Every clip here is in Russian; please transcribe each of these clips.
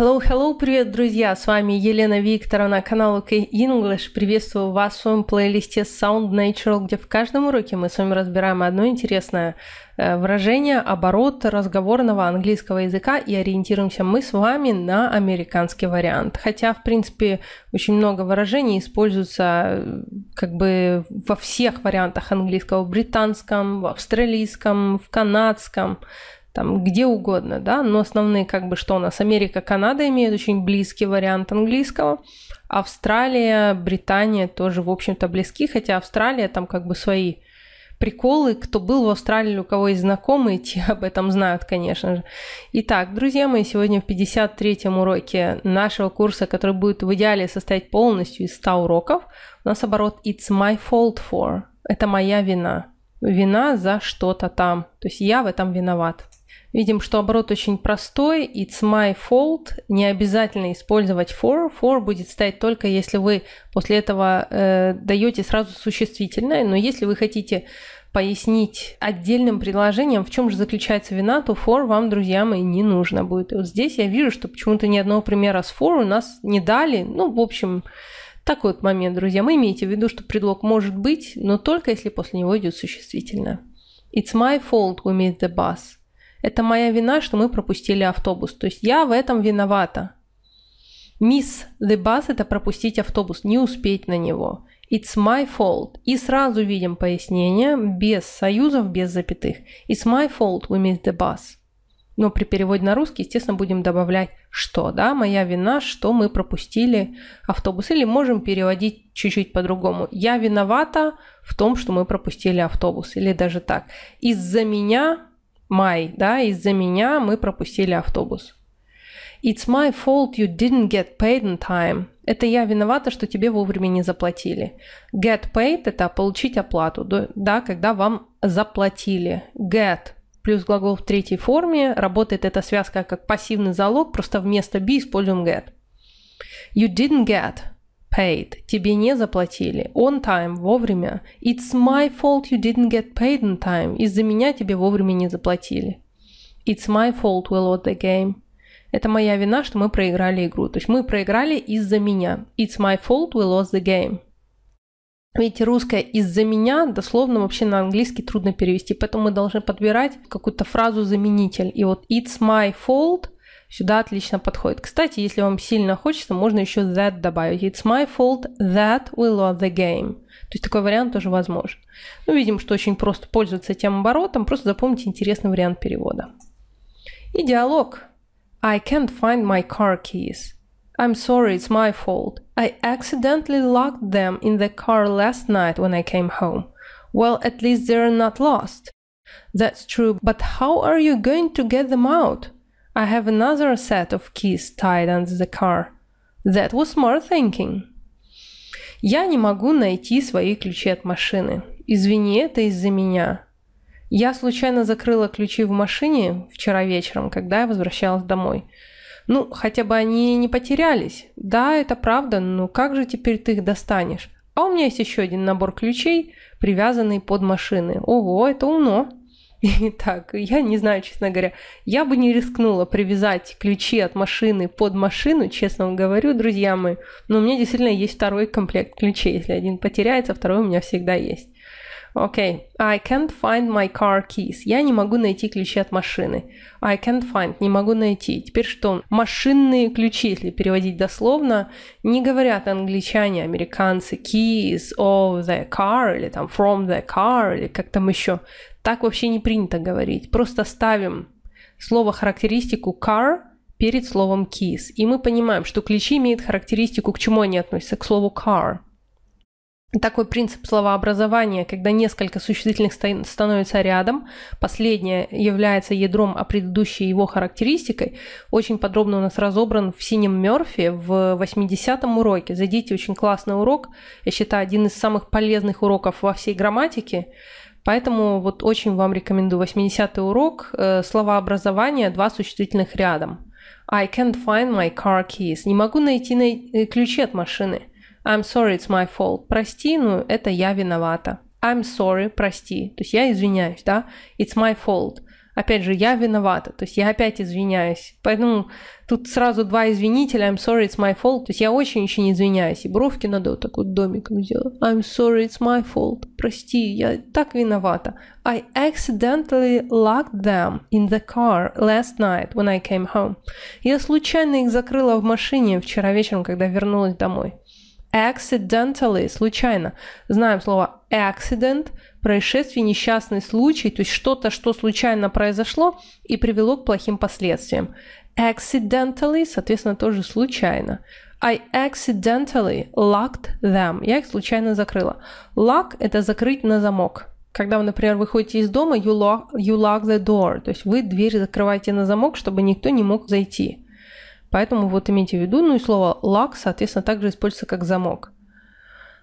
Hello, hello, привет, друзья! С вами Елена Викторовна, канал OK English. Приветствую вас в своем плейлисте Sound Natural, где в каждом уроке мы с вами разбираем одно интересное э, выражение, оборот разговорного английского языка и ориентируемся мы с вами на американский вариант. Хотя, в принципе, очень много выражений используется э, как бы во всех вариантах английского, в британском, в австралийском, в канадском, там, где угодно, да, но основные как бы что у нас, Америка, Канада имеют очень близкий вариант английского, Австралия, Британия тоже, в общем-то, близки, хотя Австралия там как бы свои приколы. Кто был в Австралии, у кого есть знакомые, те об этом знают, конечно же. Итак, друзья мои, сегодня в 53-м уроке нашего курса, который будет в идеале состоять полностью из 100 уроков, у нас оборот «It's my fault for» – «Это моя вина». Вина за что-то там. То есть я в этом виноват. Видим, что оборот очень простой. It's my fault. Не обязательно использовать for. For будет стоять только если вы после этого э, даете сразу существительное. Но если вы хотите пояснить отдельным предложением, в чем же заключается вина, то for вам, друзья мои, не нужно будет. И вот здесь я вижу, что почему-то ни одного примера с for у нас не дали. Ну, в общем, такой вот момент, друзья. Мы имеете в виду, что предлог может быть, но только если после него идет существительное. It's my fault we missed the bus это моя вина, что мы пропустили автобус. То есть я в этом виновата. Miss the bus – это пропустить автобус, не успеть на него. It's my fault. И сразу видим пояснение, без союзов, без запятых. It's my fault we missed the bus. Но при переводе на русский, естественно, будем добавлять «что», да, «моя вина, что мы пропустили автобус». Или можем переводить чуть-чуть по-другому. «Я виновата в том, что мы пропустили автобус». Или даже так. «Из-за меня май, да, из-за меня мы пропустили автобус. It's my fault you didn't get paid in time. Это я виновата, что тебе вовремя не заплатили. Get paid – это получить оплату, да, когда вам заплатили. Get плюс глагол в третьей форме. Работает эта связка как пассивный залог, просто вместо be используем get. You didn't get paid. Тебе не заплатили. On time, вовремя. It's my fault you didn't get paid on time. Из-за меня тебе вовремя не заплатили. It's my fault we lost the game. Это моя вина, что мы проиграли игру. То есть мы проиграли из-за меня. It's my fault we lost the game. Видите, русское «из-за меня» дословно вообще на английский трудно перевести, поэтому мы должны подбирать какую-то фразу-заменитель. И вот «it's my fault» сюда отлично подходит. Кстати, если вам сильно хочется, можно еще that добавить. It's my fault that we lost the game. То есть такой вариант тоже возможен. Ну, видим, что очень просто пользоваться тем оборотом, просто запомните интересный вариант перевода. И диалог. I can't find my car keys. I'm sorry, it's my fault. I accidentally locked them in the car last night when I came home. Well, at least they're not lost. That's true, but how are you going to get them out? I have another set of keys tied under the car. That was more thinking. Я не могу найти свои ключи от машины. Извини, это из-за меня. Я случайно закрыла ключи в машине вчера вечером, когда я возвращалась домой. Ну, хотя бы они не потерялись. Да, это правда, но как же теперь ты их достанешь? А у меня есть еще один набор ключей, привязанный под машины. Ого, это уно. И так, я не знаю, честно говоря, я бы не рискнула привязать ключи от машины под машину, честно вам говорю, друзья мои. Но у меня действительно есть второй комплект ключей. Если один потеряется, второй у меня всегда есть. Окей. Okay. I can't find my car keys. Я не могу найти ключи от машины. I can't find. Не могу найти. Теперь что? Машинные ключи, если переводить дословно, не говорят англичане, американцы keys of the car или там from the car или как там еще. Так вообще не принято говорить. Просто ставим слово-характеристику car перед словом keys. И мы понимаем, что ключи имеют характеристику, к чему они относятся, к слову car – такой принцип словообразования, когда несколько существительных становятся рядом, последнее является ядром, а предыдущее его характеристикой, очень подробно у нас разобран в «Синем Мёрфи» в 80-м уроке. Зайдите, очень классный урок. Я считаю, один из самых полезных уроков во всей грамматике. Поэтому вот очень вам рекомендую 80-й урок э, «Словообразование. Два существительных рядом». I can't find my car keys. Не могу найти на... Э, ключи от машины. I'm sorry, it's my fault. Прости, ну это я виновата. I'm sorry, прости. То есть я извиняюсь, да? It's my fault. Опять же, я виновата, то есть я опять извиняюсь. Поэтому тут сразу два извинителя, I'm sorry, it's my fault. То есть я очень-очень извиняюсь. И бровки надо вот так вот домиком сделать. I'm sorry, it's my fault. Прости, я так виновата. I accidentally locked them in the car last night when I came home. Я случайно их закрыла в машине вчера вечером, когда вернулась домой accidentally, случайно. Знаем слово accident, происшествие, несчастный случай, то есть что-то, что случайно произошло и привело к плохим последствиям. Accidentally, соответственно, тоже случайно. I accidentally locked them. Я их случайно закрыла. Lock – это закрыть на замок. Когда вы, например, выходите из дома, you lock, you lock the door. То есть вы дверь закрываете на замок, чтобы никто не мог зайти. Поэтому вот имейте в виду, ну и слово lock, соответственно, также используется как замок.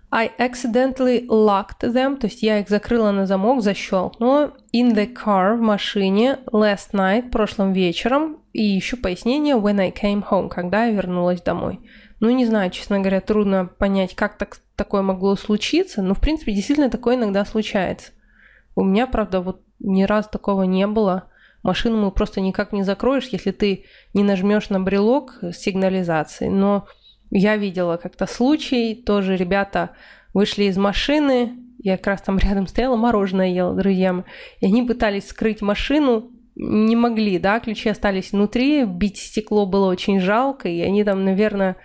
I accidentally locked them, то есть я их закрыла на замок, защелкнула. In the car, в машине, last night, прошлым вечером. И еще пояснение when I came home, когда я вернулась домой. Ну, не знаю, честно говоря, трудно понять, как так, такое могло случиться, но, в принципе, действительно такое иногда случается. У меня, правда, вот ни раз такого не было машину мы просто никак не закроешь, если ты не нажмешь на брелок сигнализации. Но я видела как-то случай, тоже ребята вышли из машины, я как раз там рядом стояла, мороженое ела, друзьям. и они пытались скрыть машину, не могли, да, ключи остались внутри, бить стекло было очень жалко, и они там, наверное,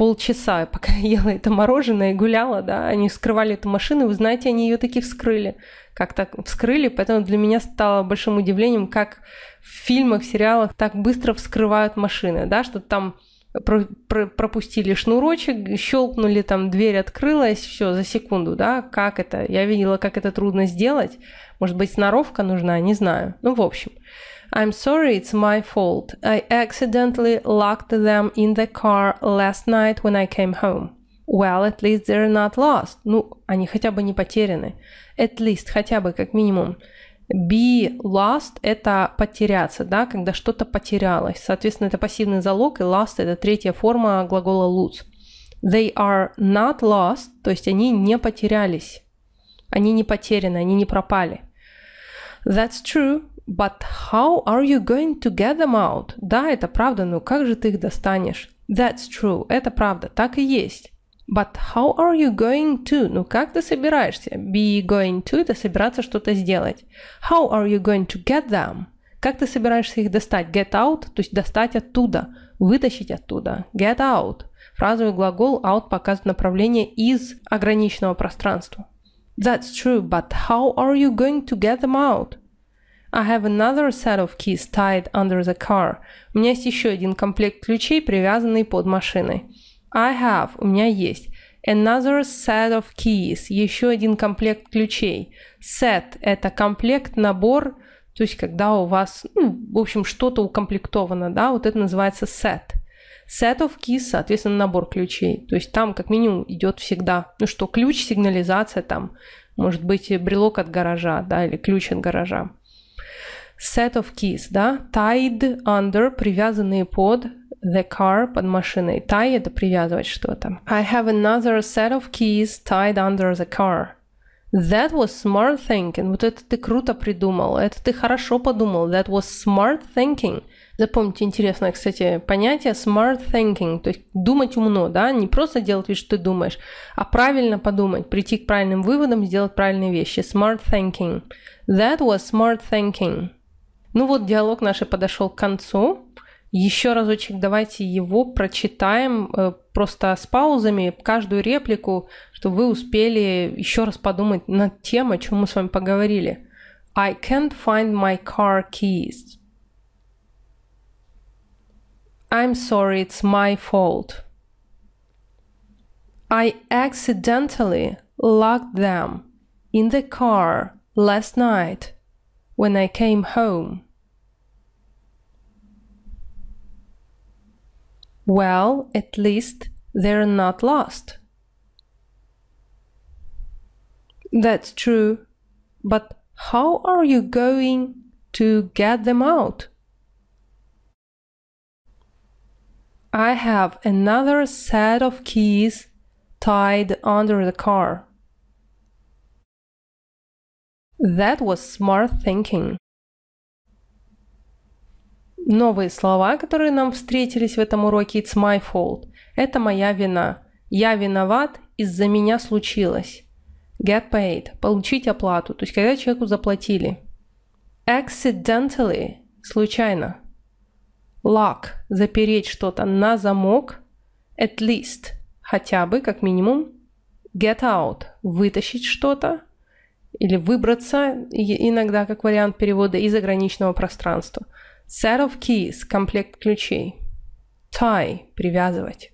полчаса, пока я ела это мороженое и гуляла, да, они вскрывали эту машину, и вы знаете, они ее таки вскрыли. Как так вскрыли, поэтому для меня стало большим удивлением, как в фильмах, сериалах так быстро вскрывают машины, да, что там про, про, пропустили шнурочек, щелкнули, там дверь открылась, все за секунду, да, как это? Я видела, как это трудно сделать. Может быть, сноровка нужна, не знаю. Ну, в общем. I'm sorry, it's my fault. I accidentally locked them in the car last night when I came home. Well, at least they're not lost. Ну, они хотя бы не потеряны. At least, хотя бы, как минимум. Be lost – это потеряться, да, когда что-то потерялось. Соответственно, это пассивный залог, и lost – это третья форма глагола lose. They are not lost, то есть они не потерялись. Они не потеряны, они не пропали. That's true. But how are you going to get them out? Да, это правда, но как же ты их достанешь? That's true, это правда, так и есть. But how are you going to? Ну как ты собираешься? Be going to – это собираться что-то сделать. How are you going to get them? Как ты собираешься их достать? Get out, то есть достать оттуда, вытащить оттуда. Get out. Фразовый глагол out показывает направление из ограниченного пространства. That's true, but how are you going to get them out? I have another set of keys tied under the car. У меня есть еще один комплект ключей, привязанный под машиной. I have. У меня есть. Another set of keys. Еще один комплект ключей. Set – это комплект, набор, то есть когда у вас, ну, в общем, что-то укомплектовано, да, вот это называется set. Set of keys, соответственно, набор ключей. То есть там как минимум идет всегда, ну что, ключ, сигнализация там, может быть, брелок от гаража, да, или ключ от гаража set of keys, да, tied under, привязанные под the car, под машиной. Tie — это привязывать что-то. I have another set of keys tied under the car. That was smart thinking. Вот это ты круто придумал. Это ты хорошо подумал. That was smart thinking. Запомните, интересное, кстати, понятие smart thinking. То есть думать умно, да? Не просто делать вид, что ты думаешь, а правильно подумать, прийти к правильным выводам, сделать правильные вещи. Smart thinking. That was smart thinking. Ну вот диалог наш подошел к концу. Еще разочек давайте его прочитаем э, просто с паузами, каждую реплику, чтобы вы успели еще раз подумать над тем, о чем мы с вами поговорили. I can't find my car keys. I'm sorry, it's my fault. I accidentally locked them in the car last night. when I came home. Well, at least they're not lost. That's true, but how are you going to get them out? I have another set of keys tied under the car. That was smart thinking. Новые слова, которые нам встретились в этом уроке It's my fault. Это моя вина. Я виноват, из-за меня случилось. Get paid. Получить оплату. То есть, когда человеку заплатили. Accidentally. Случайно. Lock. Запереть что-то на замок. At least. Хотя бы, как минимум. Get out. Вытащить что-то или выбраться, иногда как вариант перевода, из заграничного пространства. Set of keys – комплект ключей. Tie – привязывать.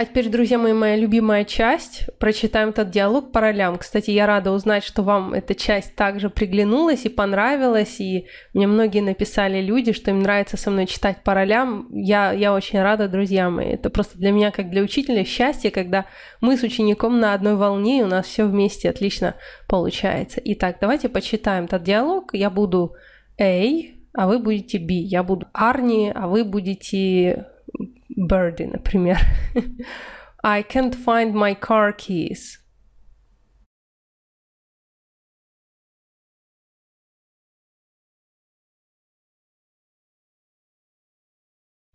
А теперь, друзья мои, моя любимая часть. Прочитаем этот диалог по ролям. Кстати, я рада узнать, что вам эта часть также приглянулась и понравилась. И мне многие написали люди, что им нравится со мной читать по ролям. Я, я очень рада, друзья мои. Это просто для меня, как для учителя, счастье, когда мы с учеником на одной волне, и у нас все вместе отлично получается. Итак, давайте почитаем этот диалог. Я буду Эй, а вы будете Би. Я буду Арни, а вы будете Birdie, например. I can't find my car keys.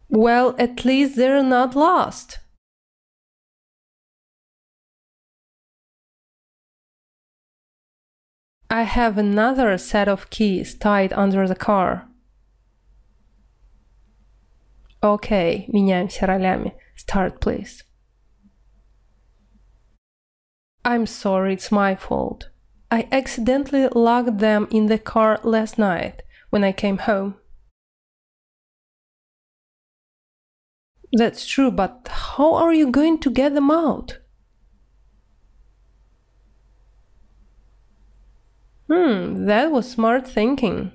Well, at least they're not lost. I have another set of keys tied under the car. Окей, okay, меняемся ролями. Start, please. I'm sorry, it's my fault. I accidentally locked them in the car last night when I came home. That's true, but how are you going to get them out? Hmm, that was smart thinking.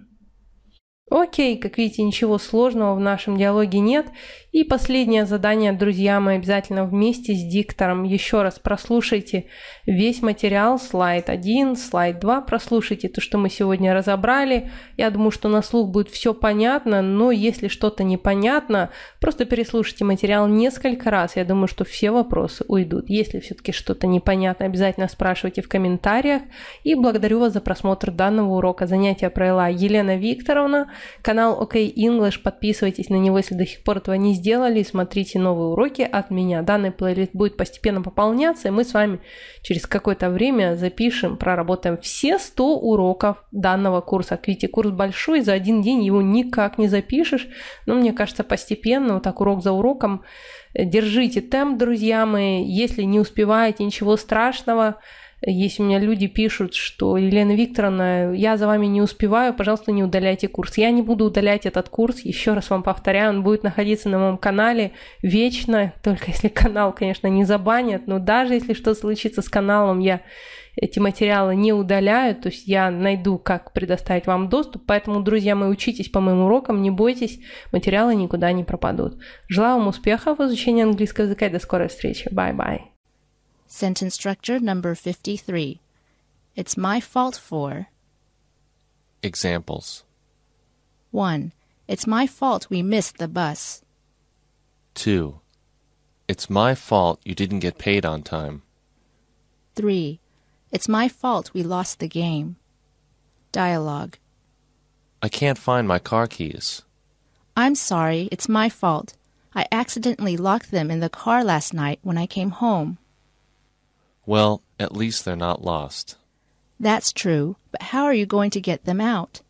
Окей, как видите, ничего сложного в нашем диалоге нет. И последнее задание, друзья, мы обязательно вместе с диктором еще раз прослушайте весь материал, слайд 1, слайд 2, прослушайте то, что мы сегодня разобрали. Я думаю, что на слух будет все понятно, но если что-то непонятно, просто переслушайте материал несколько раз. Я думаю, что все вопросы уйдут. Если все-таки что-то непонятно, обязательно спрашивайте в комментариях. И благодарю вас за просмотр данного урока. Занятия провела Елена Викторовна. Канал OK English, подписывайтесь на него, если до сих пор этого не сделали, смотрите новые уроки от меня. Данный плейлист будет постепенно пополняться, и мы с вами через какое-то время запишем, проработаем все 100 уроков данного курса. К Видите, курс большой, за один день его никак не запишешь, но мне кажется, постепенно, вот так урок за уроком, э, держите темп, друзья мои, если не успеваете, ничего страшного, если у меня люди пишут, что Елена Викторовна, я за вами не успеваю, пожалуйста, не удаляйте курс. Я не буду удалять этот курс, еще раз вам повторяю, он будет находиться на моем канале вечно, только если канал, конечно, не забанят, но даже если что случится с каналом, я эти материалы не удаляю, то есть я найду, как предоставить вам доступ. Поэтому, друзья мои, учитесь по моим урокам, не бойтесь, материалы никуда не пропадут. Желаю вам успехов в изучении английского языка и до скорой встречи. Bye-bye. Sentence structure number 53. It's my fault for. Examples 1. It's my fault we missed the bus. 2. It's my fault you didn't get paid on time. 3. It's my fault we lost the game. Dialogue I can't find my car keys. I'm sorry, it's my fault. I accidentally locked them in the car last night when I came home. Well, at least they're not lost. That's true, but how are you going to get them out?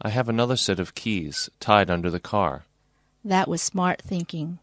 I have another set of keys tied under the car. That was smart thinking.